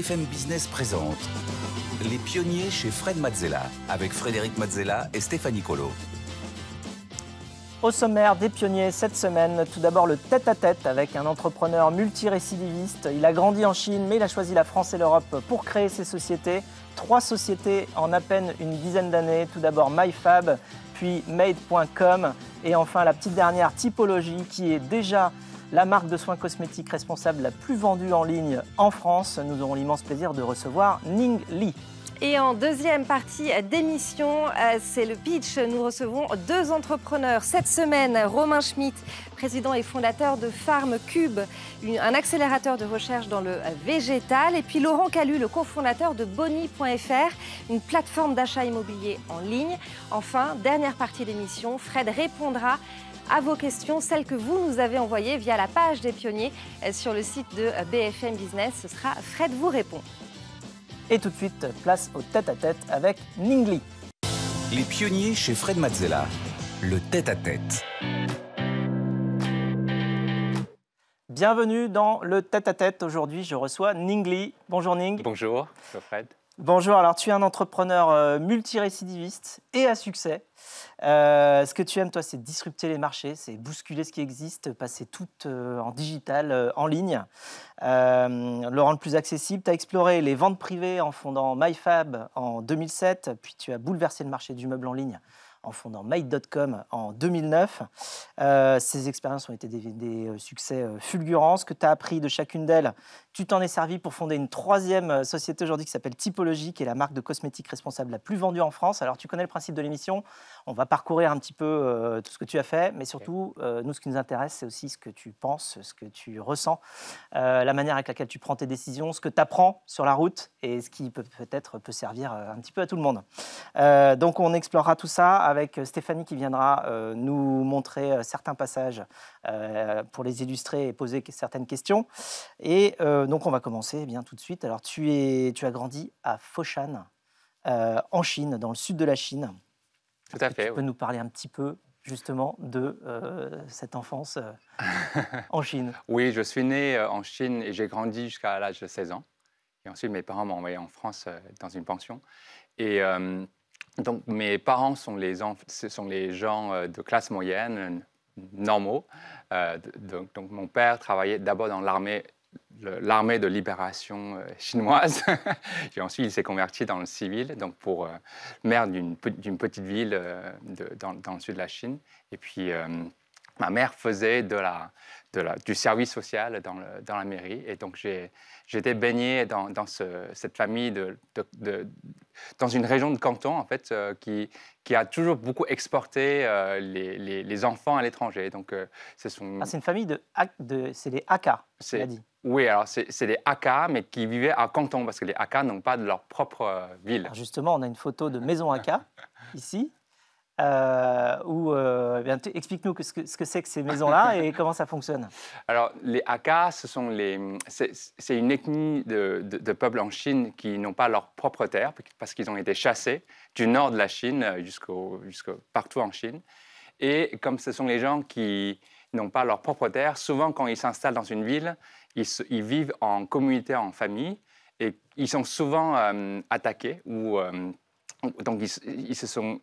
FM Business présente Les pionniers chez Fred Mazzella avec Frédéric Mazzella et Stéphanie Collo. Au sommaire des pionniers cette semaine, tout d'abord le tête-à-tête -tête avec un entrepreneur multirécidiviste. Il a grandi en Chine, mais il a choisi la France et l'Europe pour créer ses sociétés. Trois sociétés en à peine une dizaine d'années. Tout d'abord MyFab, puis Made.com, et enfin la petite dernière typologie qui est déjà la marque de soins cosmétiques responsable la plus vendue en ligne en France. Nous aurons l'immense plaisir de recevoir Ning Li. Et en deuxième partie d'émission, euh, c'est le pitch. Nous recevons deux entrepreneurs cette semaine. Romain Schmitt, président et fondateur de Farm Cube, un accélérateur de recherche dans le végétal. Et puis Laurent Calu, le cofondateur de Boni.fr, une plateforme d'achat immobilier en ligne. Enfin, dernière partie d'émission, Fred répondra à vos questions, celles que vous nous avez envoyées via la page des pionniers euh, sur le site de euh, BFM Business. Ce sera Fred vous répond. Et tout de suite, place au tête-à-tête avec Ningli. Les pionniers chez Fred Mazzella, le tête-à-tête. Bienvenue dans le tête-à-tête. Aujourd'hui, je reçois Ningli. Bonjour Ning. Bonjour, Fred. Bonjour, alors tu es un entrepreneur euh, multirécidiviste et à succès. Euh, ce que tu aimes, toi, c'est disrupter les marchés, c'est bousculer ce qui existe, passer tout euh, en digital, en ligne, le rendre plus accessible. Tu as exploré les ventes privées en fondant MyFab en 2007, puis tu as bouleversé le marché du meuble en ligne en fondant Made.com en 2009. Euh, ces expériences ont été des, euh, succès euh, fulgurants. Ce que tu as appris de chacune d'elles, tu t'en es servi pour fonder une troisième société aujourd'hui qui s'appelle Typologie, qui est la marque de cosmétiques responsable la plus vendue en France. Alors, tu connais le principe de l'émission. On va parcourir un petit peu tout ce que tu as fait, mais surtout, nous, ce qui nous intéresse, c'est aussi ce que tu penses, ce que tu ressens, la manière avec laquelle tu prends tes décisions, ce que tu apprends sur la route et ce qui peut peut-être peut servir un petit peu à tout le monde. donc, on explorera tout ça avec euh, Stéphanie qui viendra euh, nous montrer euh, certains passages pour les illustrer et poser certaines questions. Et donc on va commencer eh bien tout de suite. Alors tu, es, tu as grandi à Foshan, en Chine, dans le sud de la Chine. Tout à fait. Tu peux nous parler un petit peu justement de cette enfance en Chine Oui, je suis né en Chine et j'ai grandi jusqu'à l'âge de 16 ans. Et ensuite, mes parents m'ont envoyé en France dans une pension. Et donc, mes parents sont les, sont les gens euh, de classe moyenne, euh, normaux. Euh, donc, mon père travaillait d'abord dans l'armée l'armée de libération chinoise. et ensuite, il s'est converti dans le civil, donc pour maire d'une petite ville dans, dans, le sud de la Chine. Et puis, ma mère faisait de la, du service social dans, la mairie. Et donc, j'étais baigné dans, cette famille, de, de, dans une région de canton, en fait, euh, qui, a toujours beaucoup exporté euh, les, enfants à l'étranger. Donc, euh, ah, c'est une famille de... c'est les Aka, tu l'as dit oui, alors c'est des Aka, mais qui vivaient à Canton, parce que les Aka n'ont pas de leur propre ville. justement, on a une photo de Maison Aka, ici. Euh, ou euh, eh explique-nous ce que c'est que, ces maisons-là et comment ça fonctionne. Alors, les Hakka, ce sont les, c'est une ethnie de, peuples en Chine qui n'ont pas leur propre terre parce qu'ils ont été chassés du nord de la Chine euh, jusqu'au, partout en Chine. Et comme ce sont les gens qui n'ont pas leur propre terre, souvent quand ils s'installent dans une ville, ils, ils, vivent en communauté, en famille, et ils sont souvent attaqués ou donc ils, se sont,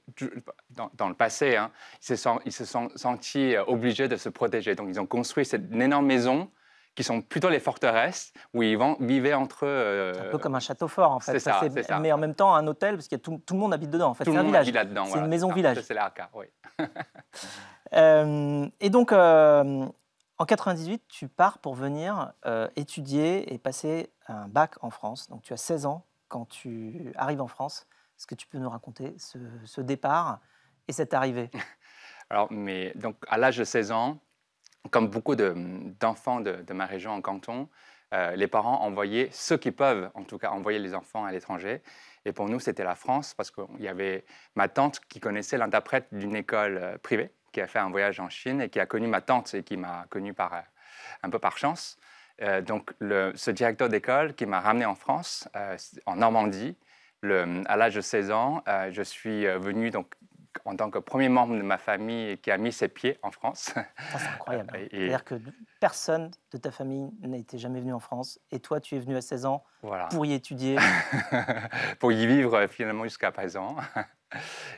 dans, le passé, hein, ils, se sont, sentis euh, obligés de se protéger. Donc ils ont construit cette énorme maison qui sont plutôt les forteresses où ils vont, vivaient entre eux. Euh, un peu comme un château fort en fait. C'est ça, Mais en même temps un hôtel parce que tout, le monde habite dedans en Tout le un monde village. habite là-dedans. C'est une maison village. C'est l'Arca, oui. Euh, et donc en 98, tu pars pour venir étudier et passer un bac en France. Donc tu as 16 ans quand tu arrives en France. Est-ce que tu peux nous raconter ce, départ et cette arrivée Alors, mais, donc, à l'âge de 16 ans, comme beaucoup d'enfants de, ma région en canton, euh, les parents envoyaient, ceux qui peuvent en tout cas, envoyer les enfants à l'étranger. Et pour nous, c'était la France, parce qu'il y avait ma tante qui connaissait l'interprète d'une école euh, privée, qui a fait un voyage en Chine et qui a connu ma tante et qui m'a connu par, euh, un peu par chance. donc, ce directeur d'école qui m'a ramené en France, en Normandie, à l'âge de 16 ans, euh, je suis euh, venu donc, en tant que premier membre de ma famille qui a mis ses pieds en France. C'est incroyable. C'est-à-dire que personne de ta famille n'a été jamais venu en France et toi, tu es venu à 16 ans pour y étudier. pour y vivre euh, finalement jusqu'à présent.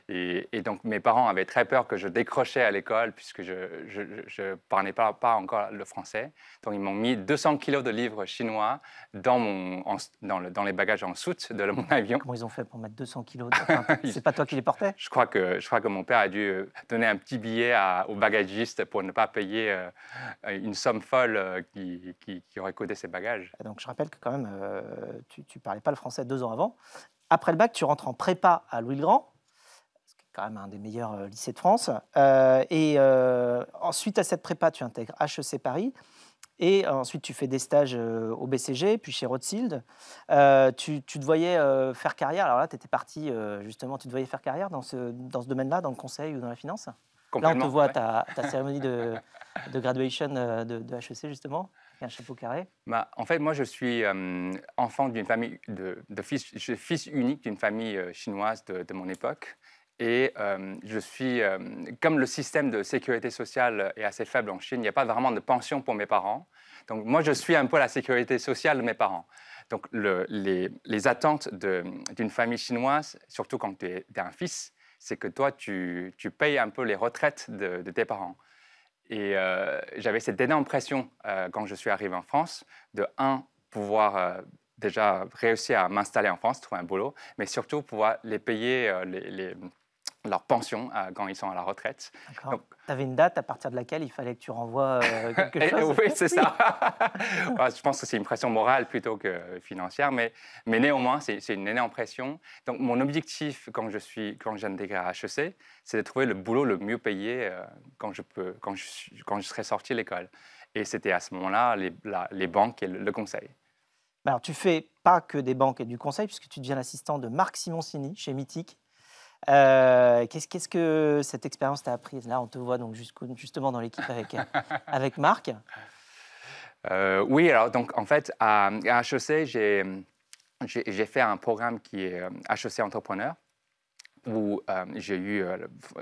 Et, donc mes parents avaient très peur que je décrochais à l'école puisque je ne parlais pas, pas, encore le français. Donc ils m'ont mis 200 kilos de livres chinois dans, mon, dans, les bagages en soute de mon avion. Comment ils ont fait pour mettre 200 kilos C'est pas toi qui les portais je crois, que, je crois que mon père a dû euh, donner un petit billet à, au bagagiste pour ne pas payer euh, une somme folle euh, qui, aurait codé ses bagages. Donc je rappelle que quand même, tu ne parlais pas le français deux ans avant. Après le bac, tu rentres en prépa à Louis-le-Grand quand même un des meilleurs euh, lycées de France. Euh, et euh, ensuite, à cette prépa, tu intègres HEC Paris. Et ensuite, tu fais des stages au BCG, puis chez Rothschild. tu, te voyais faire carrière. Alors là, tu étais parti, justement, tu te voyais faire carrière dans ce, dans ce domaine-là, dans le conseil ou dans la finance Là, on te voit ta, cérémonie de, graduation de, HEC, justement, avec un chapeau carré. Bah, en fait, moi, je suis enfant d'une famille, de, fils, je fils unique d'une famille chinoise de, mon époque. Et euh, je suis, euh, comme le système de sécurité sociale est assez faible en Chine, il n'y a pas vraiment de pension pour mes parents. Donc moi, je suis un peu la sécurité sociale de mes parents. Donc les, attentes d'une famille chinoise, surtout quand tu es, un fils, c'est que toi, tu, payes un peu les retraites de, tes parents. Et euh, j'avais cette énorme pression quand je suis arrivé en France de, un, pouvoir déjà réussir à m'installer en France, trouver un boulot, mais surtout pouvoir les payer, les leur pension euh, quand ils sont à la retraite. tu avais une date à partir de laquelle il fallait que tu renvoies euh, quelque eh chose Oui, c'est ça. je pense que c'est une pression morale plutôt que financière, mais, mais néanmoins, c'est une énorme pression. Donc, mon objectif quand je suis quand j'intègre à HEC, c'est de trouver le boulot le mieux payé euh, quand, je peux, quand, je, quand je serai sorti de l'école. Et c'était à ce moment-là les, banques et le, conseil. Alors, tu fais pas que des banques et du conseil, puisque tu deviens l'assistant de Marc Simoncini chez Mythique. Euh, qu'est-ce, que cette expérience t'a apprise Là, on te voit donc justement dans l'équipe avec, Marc. Euh, oui, alors donc en fait, à, HEC, j'ai, fait un programme qui est HEC euh, Entrepreneur où j'ai eu,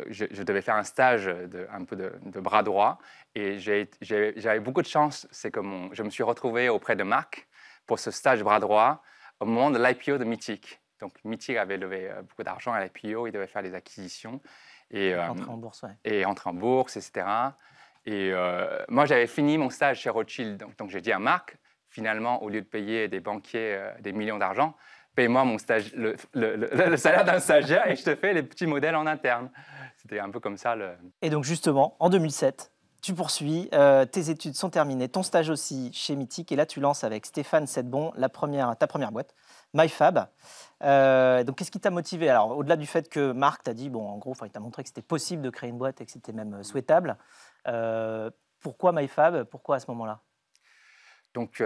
je, devais faire un stage de, un peu de, bras droit et j'ai, j'avais beaucoup de chance. C'est que je me suis retrouvé auprès de Marc pour ce stage bras droit au moment de l'IPO de Mythique. Donc Mythic avait levé euh, beaucoup d'argent à l'IPO, e il devait faire des acquisitions. Et, euh, entrer en bourse, Et entrer en bourse, etc. Et euh, moi, j'avais fini mon stage chez Rothschild. Donc, j'ai dit à Marc, finalement, au lieu de payer des banquiers des millions d'argent, paye-moi mon stage, le, salaire d'un stagiaire et je te fais les petits modèles en interne. C'était un peu comme ça. Et donc justement, en 2007, tu poursuis, tes études sont terminées, ton stage aussi chez Mythic, et là tu lances avec Stéphane Sedbon la première, ta première boîte, MyFab. Euh, donc, qu'est-ce qui t'a motivé Alors, au-delà du fait que Marc t'a dit, bon, en gros, il t'a montré que c'était possible de créer une boîte et que c'était même euh, mmh. souhaitable. Euh, pourquoi MyFab Pourquoi à ce moment-là donc,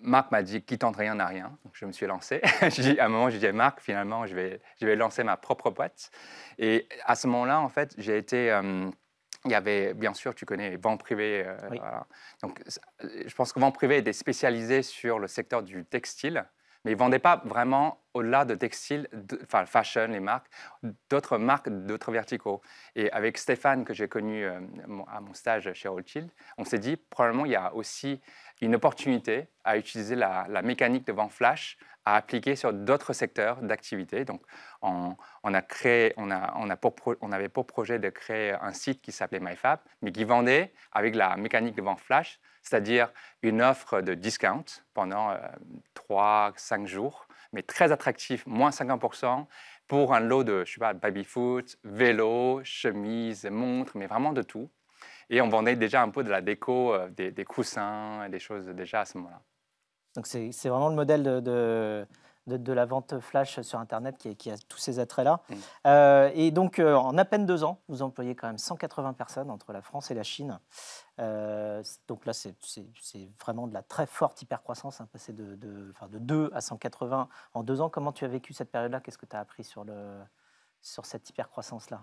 Marc m'a dit qui tente rien n'a rien. Donc, je me suis lancé. à un moment, j'ai dit Marc, finalement, je vais, je vais lancer ma propre boîte. Et à ce moment-là, en fait, j'ai été. Il y avait, bien sûr, tu connais, Vent Privé. Donc, je pense que Vent Privé était spécialisé sur le secteur du textile mais ils ne vendaient pas vraiment au-delà de textile, enfin fashion, les marques, d'autres marques, d'autres verticaux. Et avec Stéphane, que j'ai connu euh, à mon stage chez Rothschild, on s'est dit, probablement, il y a aussi une opportunité à utiliser la, mécanique de vent flash à appliquer sur d'autres secteurs d'activité. Donc, on, on, a créé, on avait pour projet de créer un site qui s'appelait MyFab, mais qui vendait, avec la mécanique de vent flash, c'est-à-dire une offre de discount pendant 3-5 euh, jours, mais très attractif, moins 50%, pour un lot de, je sais pas, baby-foot, vélo, chemise, montre, mais vraiment de tout. Et on vendait déjà un peu de la déco, euh, des, des coussins, des choses déjà à ce moment-là. Donc c'est vraiment le modèle de de, la vente flash sur Internet qui, a tous ces attraits-là. Mmh. Euh, et donc, euh, en à peine deux ans, vous employez quand même 180 personnes entre la France et la Chine. Euh, donc là, c'est vraiment de la très forte hypercroissance, hein, passer de, de, 2 à 180 en deux ans. Comment tu as vécu cette période-là Qu'est-ce que tu as appris sur, le, sur cette hypercroissance-là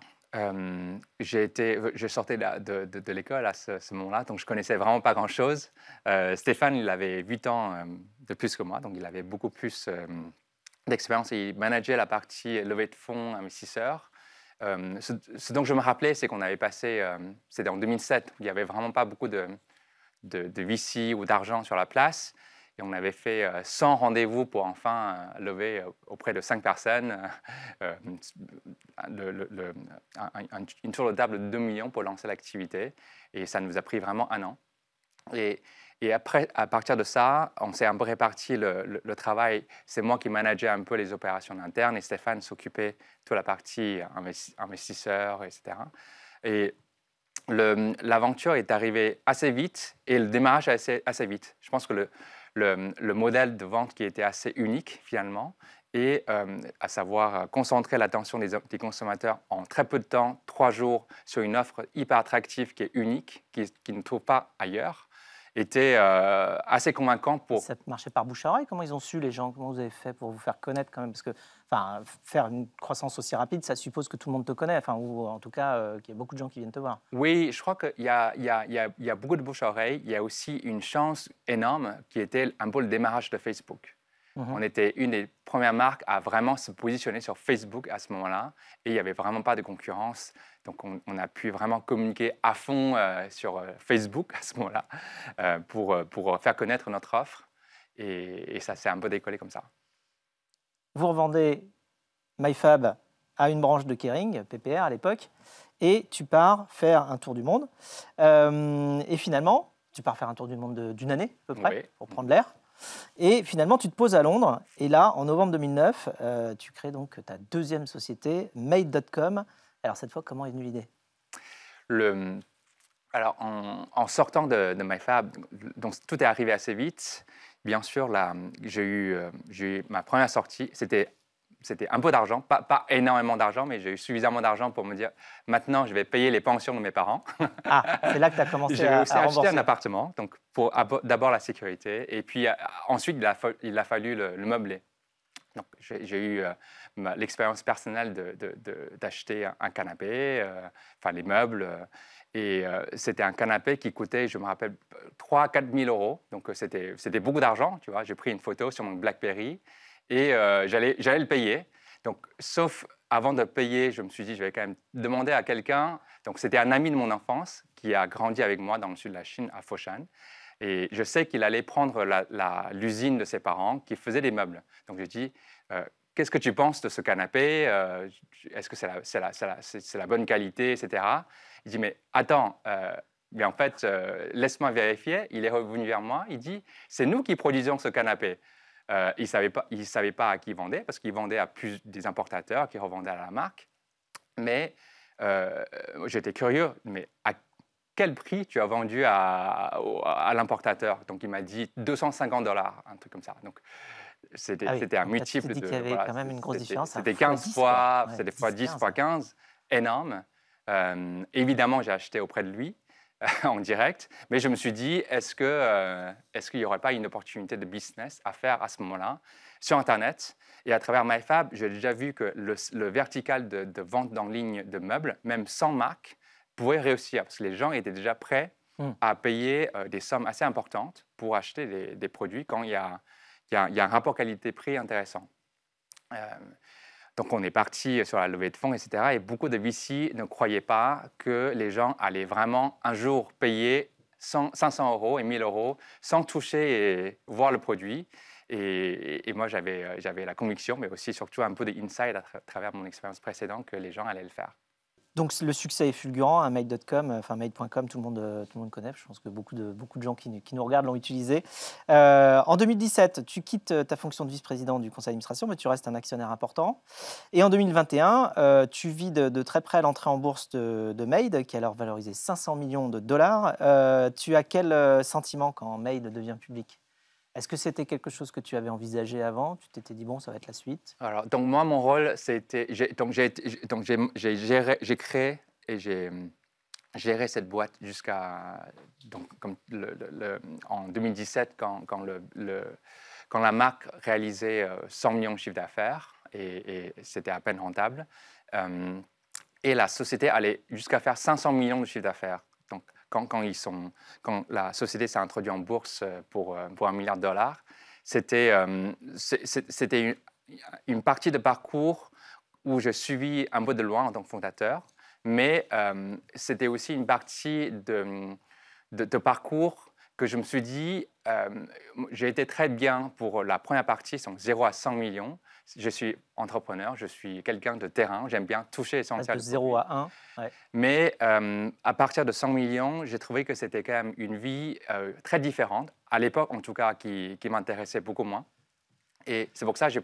j'ai été, je sortais de, l'école à ce, moment-là, donc je connaissais vraiment pas grand-chose. Stéphane, il avait 8 ans de plus que moi, donc il avait beaucoup plus d'expérience. Il manageait la partie levée de fonds investisseurs. Ce, dont je me rappelais, c'est qu'on avait passé, c'était en 2007, il n'y avait vraiment pas beaucoup de, de, VC ou d'argent sur la place. Et on avait fait 100 euh, rendez-vous pour enfin euh, lever euh, auprès de 5 personnes une tour de table de 2 millions pour lancer l'activité. Et ça nous a pris vraiment un an. Et, après, à partir de ça, on s'est un peu réparti le, travail. C'est moi qui manageais un peu les opérations internes et Stéphane s'occupait de la partie investisseur, etc. Et l'aventure est arrivée assez vite et le démarrage assez, assez vite. Je pense que le, le, modèle de vente qui était assez unique finalement, et euh, à savoir euh, concentrer l'attention des, consommateurs en très peu de temps, trois jours, sur une offre hyper attractive qui est unique, qui, qui ne trouve pas ailleurs était euh, assez convaincant pour. Ça marchait par bouche à oreille. Comment ils ont su les gens Comment vous avez fait pour vous faire connaître quand même Parce que, enfin, faire une croissance aussi rapide, ça suppose que tout le monde te connaît. Enfin, ou en tout cas, euh, qu'il y a beaucoup de gens qui viennent te voir. Oui, je crois qu'il y, y a, beaucoup de bouche à oreille. Il y a aussi une chance énorme qui était un peu le démarrage de Facebook. Mhm. On était une des premières marques à vraiment se positionner sur Facebook à ce moment-là. Et il n'y avait vraiment pas de concurrence. Donc on, a pu vraiment communiquer à fond euh, sur euh, Facebook à ce moment-là euh, pour, faire connaître notre offre. Et, ça s'est un peu décollé comme ça. Vous revendez MyFab à une branche de Kering, PPR à l'époque, et tu pars faire un tour du monde. et finalement, tu pars faire un tour du monde d'une année à peu près pour prendre l'air. Et finalement, tu te poses à Londres. Et là, en novembre 2009, euh, tu crées donc ta deuxième société, Made.com. Alors, cette fois, comment est venue l'idée Le... Alors, en, sortant de, MyFab, donc, tout est arrivé assez vite. Bien sûr, là, j'ai eu, euh, eu, ma première sortie, c'était c'était un peu d'argent, pas, énormément d'argent, mais j'ai eu suffisamment d'argent pour me dire maintenant je vais payer les pensions de mes parents. Ah, c'est là que tu as commencé à, aussi acheté un appartement, donc pour d'abord la sécurité, et puis euh, ensuite il a, fallu le, meubler. Donc j'ai, eu euh, l'expérience personnelle d'acheter un, canapé, euh, enfin les meubles. et c'était un canapé qui coûtait, je me rappelle, 3 000 4 000 euros. Donc c'était, c'était beaucoup d'argent, tu vois. J'ai pris une photo sur mon BlackBerry et euh, j'allais le payer. Donc, sauf avant de payer, je me suis dit, je vais quand même demander à quelqu'un. Donc, c'était un ami de mon enfance qui a grandi avec moi dans le sud de la Chine, à Foshan. Et je sais qu'il allait prendre l'usine de ses parents qui faisait des meubles. Donc, je dit, euh, qu'est-ce que tu penses de ce canapé euh, Est-ce que c'est la, bonne qualité, etc. Il dit, mais attends, mais en fait, laisse-moi vérifier. Il est revenu vers moi, il dit, c'est nous qui produisons ce canapé. Il euh, ils ne savaient, pas, pas à qui vendait parce qu'il vendait à plus des importateurs qui revendaient à la marque. Mais euh, j'étais curieux, mais à quel prix tu as vendu à, l'importateur Donc il m'a dit 250 dollars, un truc comme ça. Donc c'était ah un multiple de. Il y avait quand même une grosse différence. C'était 15 fois, c'était fois 10 fois 15, énorme. Euh, évidemment, j'ai acheté auprès de lui. en direct, mais je me suis dit, est-ce qu'il euh, est-ce qu'il n'y aurait pas une opportunité de business à faire à ce moment-là sur Internet Et à travers MyFab, j'ai déjà vu que le, vertical de, vente en ligne de meubles, même sans marque, pouvait réussir, parce que les gens étaient déjà prêts hmm. à payer euh, des sommes assez importantes pour acheter des, produits quand il y, y a, un rapport qualité-prix intéressant. Euh, donc on est parti sur la levée de fonds, etc. Et beaucoup de VC ne croyaient pas que les gens allaient vraiment un jour payer 500 euros et 1000 euros sans toucher et voir le produit. Et, moi, j'avais la conviction, mais aussi surtout un peu d'insight à travers mon expérience précédente, que les gens allaient le faire. Donc le succès est fulgurant, un hein, made.com, euh, enfin made.com, tout le monde, euh, tout le monde connaît. Je pense que beaucoup de, beaucoup de gens qui, nous regardent l'ont utilisé. Euh, en 2017, tu quittes ta fonction de vice-président du conseil d'administration, mais tu restes un actionnaire important. Et en 2021, tu vis de, très près l'entrée en bourse de, Maid, Made, qui est alors valorisée 500 millions de dollars. tu as quel sentiment quand Made devient public est-ce que c'était quelque chose que tu avais envisagé avant Tu t'étais dit, bon, ça va être la suite Alors, donc moi, mon rôle, c'était... Donc, j'ai créé et j'ai géré cette boîte jusqu'à... comme en 2017, quand, quand, quand la marque réalisait 100 euh, millions de chiffre d'affaires, et, c'était à peine rentable, euh, et la société allait jusqu'à faire 500 millions de chiffre d'affaires. Donc, quand, ils sont, quand la société s'est introduite en bourse euh, euh, pour, un milliard de dollars, euh, c'était une, une partie de parcours où je suivis un peu de loin en tant que fondateur, mais c'était aussi une partie de, de, parcours que je me suis dit, euh, j'ai été très bien pour la première partie, donc 0 à 100 millions. Je suis entrepreneur, je suis quelqu'un de terrain, j'aime bien toucher essentiellement. De 0 à 1. Mais euh, à partir de 100 millions, j'ai trouvé que c'était quand même une vie euh, très différente, à l'époque en tout cas, qui, m'intéressait beaucoup moins. Et c'est pour ça que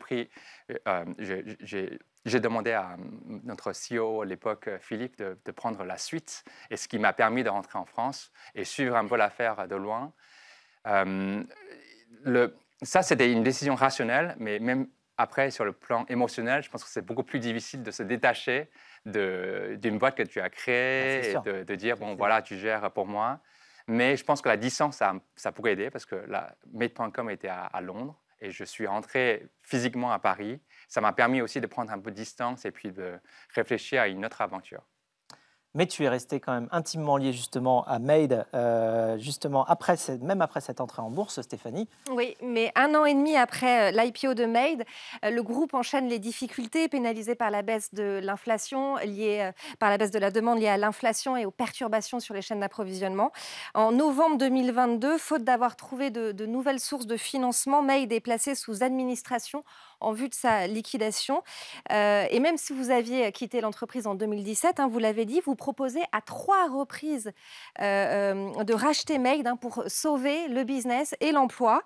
j'ai demandé à notre CEO à l'époque, Philippe, de, de prendre la suite, et ce qui m'a permis de rentrer en France et suivre un peu l'affaire de loin. Euh, ça, c'était une décision rationnelle, mais même après, sur le plan émotionnel, je pense que c'est beaucoup plus difficile de se détacher d'une boîte que tu as créée ah, et de, dire, bon, voilà, tu gères pour moi. Mais je pense que la distance, ça, pourrait aider parce que Made.com était à, à, Londres et je suis rentré physiquement à Paris. Ça m'a permis aussi de prendre un peu de distance et puis de réfléchir à une autre aventure mais tu es resté quand même intimement lié justement à Made, euh, justement après même après cette entrée en bourse, Stéphanie. Oui, mais un an et demi après euh, l'IPO de Made, euh, le groupe enchaîne les difficultés pénalisées par la baisse de l'inflation, liée par la baisse de la demande liée à l'inflation et aux perturbations sur les chaînes d'approvisionnement. En novembre 2022, faute d'avoir trouvé de, nouvelles sources de financement, Made est placé sous administration en vue de sa liquidation. Euh, et même si vous aviez quitté l'entreprise en 2017, hein, vous l'avez dit, vous proposez à trois reprises euh, euh, de racheter Made hein, pour sauver le business et l'emploi.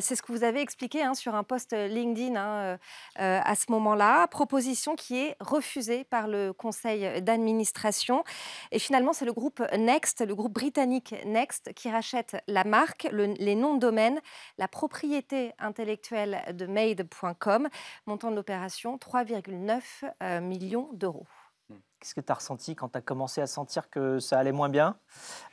c'est ce que vous avez expliqué hein, sur un post LinkedIn à ce moment-là. Proposition qui est refusée par le conseil d'administration. Et finalement, c'est le groupe Next, le groupe britannique Next, qui rachète la marque, les noms de domaine, la propriété intellectuelle de Made.com comme Montant de l'opération 3,9 euh, millions d'euros. Qu'est-ce que tu as ressenti quand tu as commencé à sentir que ça allait moins bien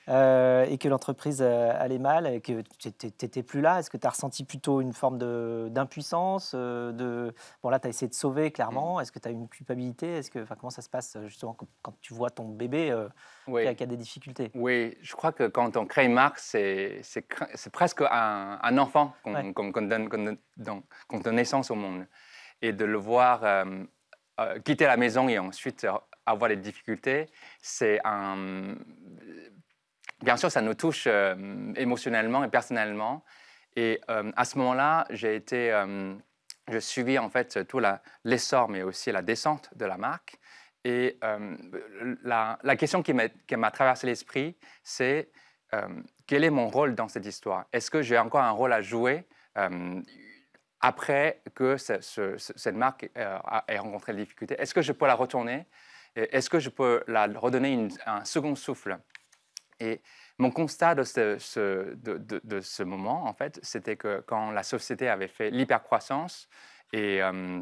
euh, et que l'entreprise euh, allait mal et que tu n'étais plus là Est-ce que tu as ressenti plutôt une forme d'impuissance euh, de, Bon, là, tu as essayé de sauver, clairement. Mm. Est-ce que tu as une culpabilité Est-ce que, enfin, Comment ça se passe, justement, quand, tu vois ton bébé qui, a, des difficultés Oui, je crois que quand on crée une marque, c'est presque un, enfant qu'on donne, donne, naissance au monde. Et de le voir... quitter la maison et ensuite avoir des difficultés, c'est un... Bien sûr, ça nous touche euh, émotionnellement et personnellement. Et euh, à ce moment-là, j'ai été... Euh, je suivis en fait tout l'essor, mais aussi la descente de la marque. Et la, question qui m'a traversé l'esprit, c'est quel est mon rôle dans cette histoire Est-ce que j'ai encore un rôle à jouer après que cette marque ait rencontré des difficultés Est-ce que je peux la retourner est-ce que je peux la redonner un second souffle Et mon constat de ce, de, ce moment, en fait, c'était que quand la société avait fait l'hypercroissance et euh,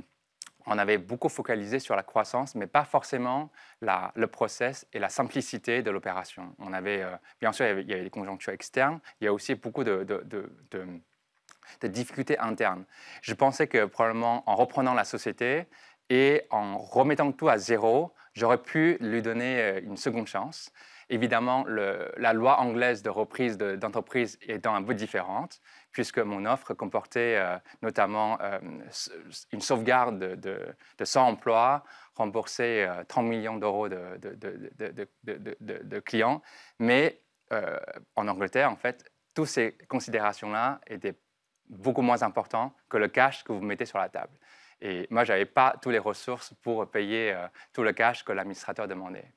on avait beaucoup focalisé sur la croissance, mais pas forcément le process et la simplicité de l'opération. On avait, euh, bien sûr, il y avait, des conjonctures externes, il y a aussi beaucoup de, de, de, difficultés internes. Je pensais que probablement en reprenant la société et en remettant tout à zéro, J'aurais pu lui donner euh, une seconde chance. Évidemment, la loi anglaise de reprise d'entreprise est étant un peu différente, puisque mon offre comportait euh, notamment euh, une sauvegarde de, 100 emplois, rembourser 30 millions d'euros de, clients. Mais en Angleterre, en fait, toutes ces considérations-là étaient beaucoup moins importantes que le cash que vous mettez sur la table. Et moi, je n'avais pas toutes les ressources pour payer euh, tout le cash que l'administrateur demandait.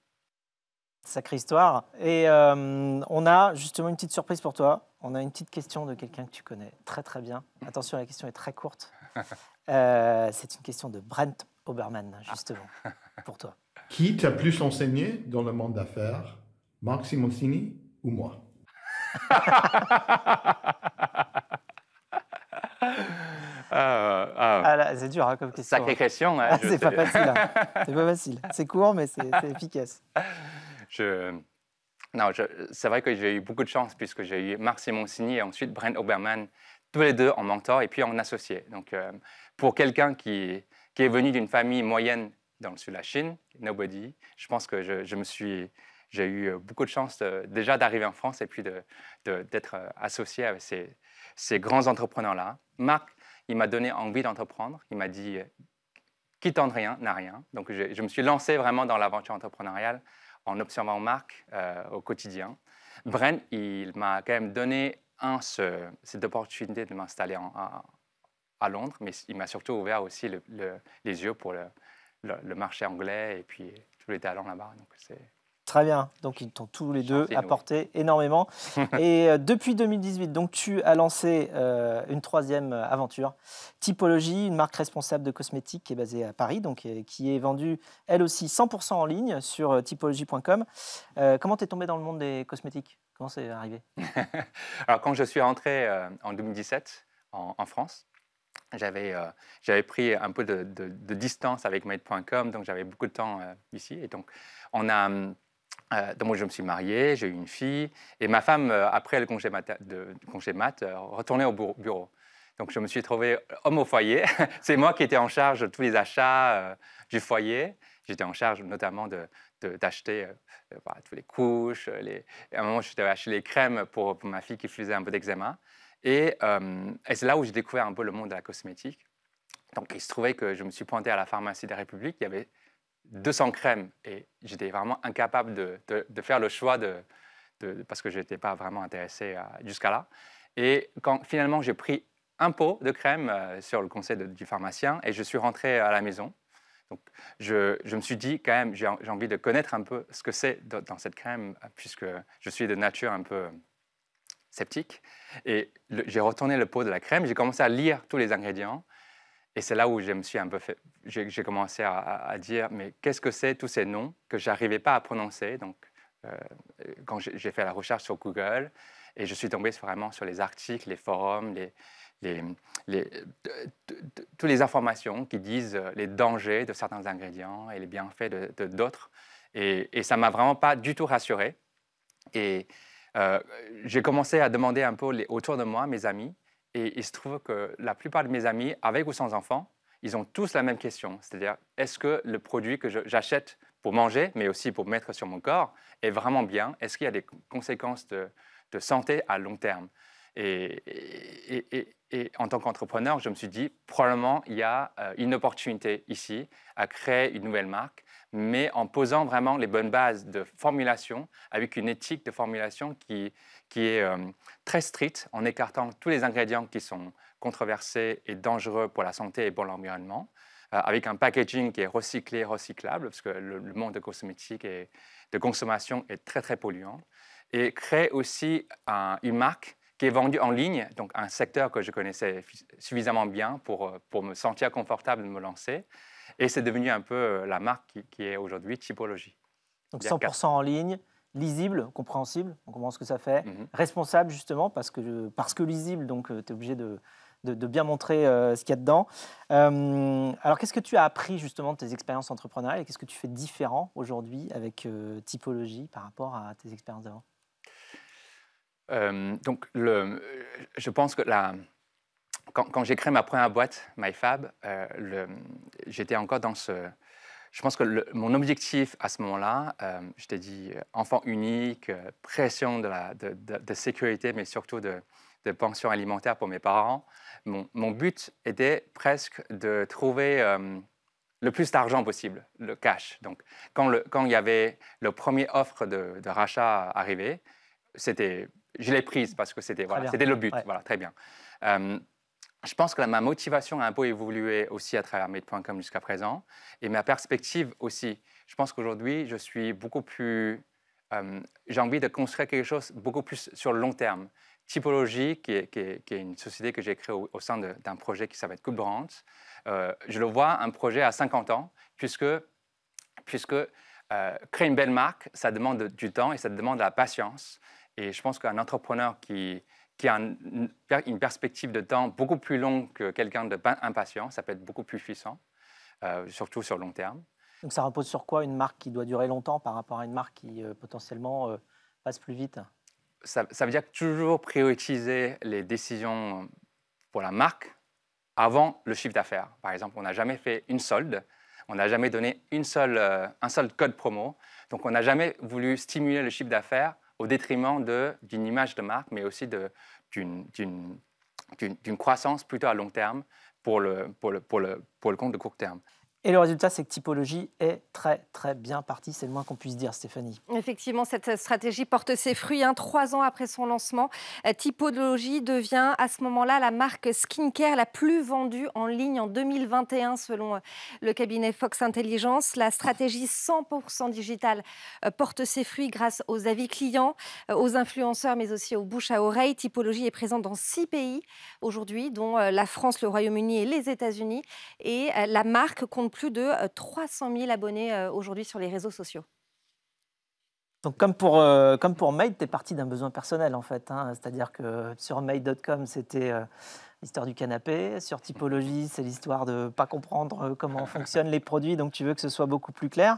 Sacrée histoire. Et euh, on a justement une petite surprise pour toi. On a une petite question de quelqu'un que tu connais très très bien. Attention, la question est très courte. Euh, c'est une question de Brent Oberman, justement, pour toi. Qui t'a plus enseigné dans le monde d'affaires, Marc Simoncini ou moi c'est dur hein, comme question. Sacrée hein. question. Ah, c'est pas, facile, hein. c'est pas facile. C'est court, mais c'est, efficace. Je... Non, c'est vrai que j'ai eu beaucoup de chance puisque j'ai eu Marc Simoncini et ensuite Brent Oberman, tous les deux en mentor et puis en associé. Donc, euh, pour quelqu'un qui, qui est venu d'une famille moyenne dans le sud de la Chine, nobody, je pense que je, me suis j'ai eu euh, beaucoup de chance déjà d'arriver en France et puis d'être euh, associé avec ces, ces, grands entrepreneurs-là. Marc, il m'a donné envie d'entreprendre. Il m'a dit euh, qui tente rien n'a rien. Donc je, me suis lancé vraiment dans l'aventure entrepreneuriale en observant Marc euh, au quotidien. Bren, il m'a quand même donné, un, cette opportunité de m'installer à, à, Londres, mais il m'a surtout ouvert aussi les yeux pour le, le, marché anglais et puis tous les talents là-bas. Donc c'est Très bien. Donc ils t'ont tous les deux apporté énormément. Et euh, depuis 2018, donc tu as lancé euh, une troisième euh, aventure, Typologie, une marque responsable de cosmétiques qui est basée à Paris, donc qui est vendue elle aussi 100% en ligne sur typologie.com. comment t'es tombé dans le monde des cosmétiques Comment c'est arrivé Alors quand je suis rentré en 2017 en, France, j'avais j'avais pris un peu de, distance avec Made.com, donc j'avais beaucoup de temps ici. Et donc, on a, hum, euh, donc moi, je me suis marié, j'ai eu une fille, et ma femme, euh, après le congé mat, congé mat euh, retournait au bureau. Donc je me suis trouvé homme au foyer. C'est moi qui étais en charge de tous les achats du foyer. J'étais en charge notamment d'acheter de, toutes les couches. À un moment, je devais acheter les crèmes pour, ma fille qui faisait un peu d'eczéma. Et, c'est là où j'ai découvert un peu le monde de la cosmétique. Donc il se trouvait que je me suis pointé à la pharmacie de la République. Il y avait 200 crèmes et j'étais vraiment incapable de, faire le choix parce que je n'étais pas vraiment intéressé euh, jusqu'à là. Et quand finalement j'ai pris un pot de crème euh, sur le conseil du pharmacien et je suis rentré à la maison. Donc je, je me suis dit quand même j'ai envie de connaître un peu ce que c'est dans cette crème puisque je suis de nature un peu sceptique. Et j'ai retourné le pot de la crème, j'ai commencé à lire tous les ingrédients et c'est là où je me suis un peu j'ai commencé à, dire, mais qu'est-ce que c'est tous ces noms que j'arrivais pas à prononcer Donc, euh, quand j'ai fait la recherche sur Google, et je suis tombé vraiment sur les articles, les forums, les, les, toutes les informations qui disent euh, les dangers de certains ingrédients et les bienfaits de d'autres. Et, et, ça m'a vraiment pas du tout rassuré. Et euh, j'ai commencé à demander un peu autour de moi, mes amis, et il se trouve que la plupart de mes amis, avec ou sans enfants, ils ont tous la même question. C'est-à-dire, est-ce que le produit que j'achète pour manger, mais aussi pour mettre sur mon corps, est vraiment bien Est-ce qu'il y a des conséquences de, santé à long terme et, et, et, en tant qu'entrepreneur, je me suis dit, probablement, il y a euh, une opportunité ici à créer une nouvelle marque mais en posant vraiment les bonnes bases de formulation, avec une éthique de formulation qui, qui est euh, très stricte, en écartant tous les ingrédients qui sont controversés et dangereux pour la santé et pour l'environnement, euh, avec un packaging qui est recyclé, recyclable, parce que le, monde de cosmétique et de consommation est très très polluant, et créer aussi une marque qui est vendue en ligne, donc un secteur que je connaissais suffisamment bien pour, euh, pour me sentir confortable de me lancer. Et c'est devenu un peu euh, la marque qui, est aujourd'hui Typologie. Donc 100% en ligne, lisible, compréhensible, on comprend ce que ça fait, mhm. responsable justement, parce que, euh, parce que lisible, donc euh, tu es obligé de, de, bien montrer ce qu'il y a dedans. alors qu'est-ce que tu as appris justement de tes expériences entrepreneuriales et qu'est-ce que tu fais différent aujourd'hui avec typologie par rapport à tes expériences d'avant donc, le, je pense que la, quand, j'ai créé ma première boîte, MyFab, euh, j'étais encore dans ce. Je pense que mon objectif à ce moment-là, euh, je t'ai dit euh, enfant unique, pression de, la, de, sécurité, mais surtout de, pension alimentaire pour mes parents. Mon, but était presque de trouver le plus d'argent possible, le cash. Donc, quand, le, quand il y avait le premier offre de, rachat arrivée, c'était, je l'ai prise parce que c'était, voilà, c'était le but. Voilà, très bien je pense que ma motivation a un peu évolué aussi à travers Made.com jusqu'à présent et ma perspective aussi. Je pense qu'aujourd'hui, je suis beaucoup plus. Euh, j'ai envie de construire quelque chose beaucoup plus sur le long terme. Typologie, qui est, une société que j'ai créée au, sein d'un projet qui s'appelle Coupe Brandt, euh, je le vois un projet à 50 ans, puisque, puisque euh, créer une belle marque, ça demande du temps et ça demande de la patience. Et je pense qu'un entrepreneur qui, qui a une perspective de temps beaucoup plus longue que quelqu'un de impatient. Ça peut être beaucoup plus puissant, euh, surtout sur le long terme. Donc ça repose sur quoi une marque qui doit durer longtemps par rapport à une marque qui euh, potentiellement euh, passe plus vite ça, veut dire toujours prioriser les décisions pour la marque avant le chiffre d'affaires. Par exemple, on n'a jamais fait une solde, on n'a jamais donné un seul code promo, donc on n'a jamais voulu stimuler le chiffre d'affaires au détriment d'une image de marque, mais aussi d'une croissance plutôt à long terme pour le, pour le compte de court terme. Et le résultat, c'est que typologie est très très bien partie, c'est le moins qu'on puisse dire, Stéphanie. Effectivement, cette stratégie porte ses fruits. Hein. Trois ans après son lancement, euh, typologie devient à ce moment-là la marque skincare la plus vendue en ligne en 2021, selon euh, le cabinet Fox Intelligence. La stratégie 100% digitale euh, porte ses fruits grâce aux avis clients, aux influenceurs, mais aussi aux bouches à oreille. Typologie est présente dans six pays aujourd'hui, dont la France, le Royaume-Uni et les États-Unis. Et la marque compte plus de 300 euh, 000 abonnés euh, aujourd'hui sur les réseaux sociaux. Donc comme pour, euh, comme pour Made, tu es parti d'un besoin personnel en fait. Hein. C'est-à-dire que sur Made.com, c'était euh, l'histoire du canapé. Sur Typologie, c'est l'histoire de ne pas comprendre euh, comment fonctionnent les produits. Donc tu veux que ce soit beaucoup plus clair.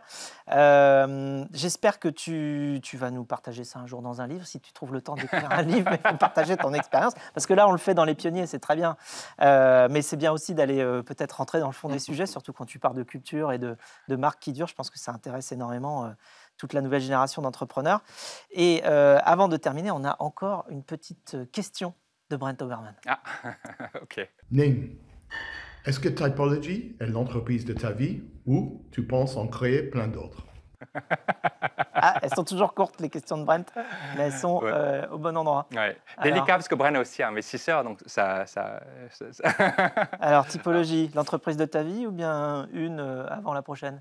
J'espère que tu, tu, vas nous partager ça un jour dans un livre, si tu trouves le temps d'écrire un livre, mais faut partager ton expérience. Parce que là, on le fait dans Les Pionniers, c'est très bien. mais c'est bien aussi d'aller peut-être rentrer dans le fond des mm. sujets, surtout quand tu parles de culture et de, de marques qui durent. Je pense que ça intéresse énormément toute la nouvelle génération d'entrepreneurs. Et euh, avant de terminer, on a encore une petite euh, question de Brent Oberman. Ah, ok. Ning, est-ce que Typology est l'entreprise de ta vie ou tu penses en créer plein d'autres ah, elles sont toujours courtes, les questions de Brent, mais elles sont euh, au bon endroit. Ouais. Délicat, parce que Brent est aussi investisseur, donc ça... Alors, Typology, l'entreprise de ta vie ou bien une avant la prochaine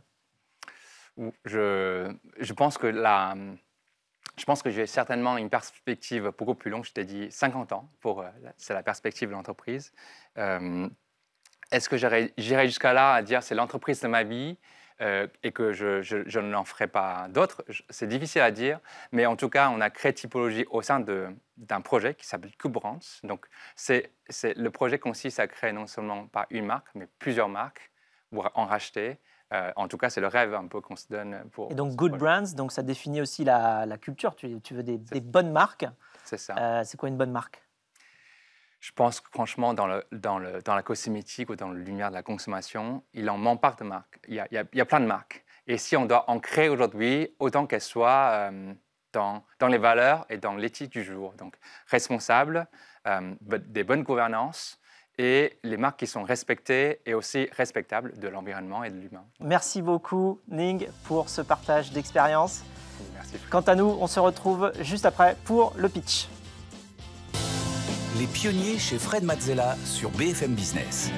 je, pense que je pense que j'ai certainement une perspective beaucoup plus longue. Je t'ai dit 50 ans, pour, euh, c'est la perspective de l'entreprise. Euh, est-ce que j'irai jusqu'à là à dire c'est l'entreprise de ma vie euh, et que je, je, je n'en ferai pas d'autres C'est difficile à dire, mais en tout cas, on a créé Typologie au sein d'un projet qui s'appelle Cubrance. Donc, c'est, le projet consiste à créer non seulement pas une marque, mais plusieurs marques, pour en racheter, euh, en tout cas, c'est le rêve un peu qu'on se donne pour. Et donc, Good Brands, donc ça définit aussi la, culture. Tu, veux des, bonnes marques. C'est ça. Euh, c'est quoi une bonne marque Je pense que, franchement, dans, dans la cosmétique ou dans lumière de la consommation, il en manque pas de marques. Il y, a, il, y a, plein de marques. Et si on doit en créer aujourd'hui, autant qu'elles soient euh, dans, dans, les valeurs et dans l'éthique du jour. Donc, responsable, des bonnes gouvernances, et les marques qui sont respectées et aussi respectables de l'environnement et de l'humain. Merci beaucoup Ning pour ce partage d'expérience. Merci. Quant à nous, on se retrouve juste après pour le pitch. Les pionniers chez Fred Mazzella sur BFM Business.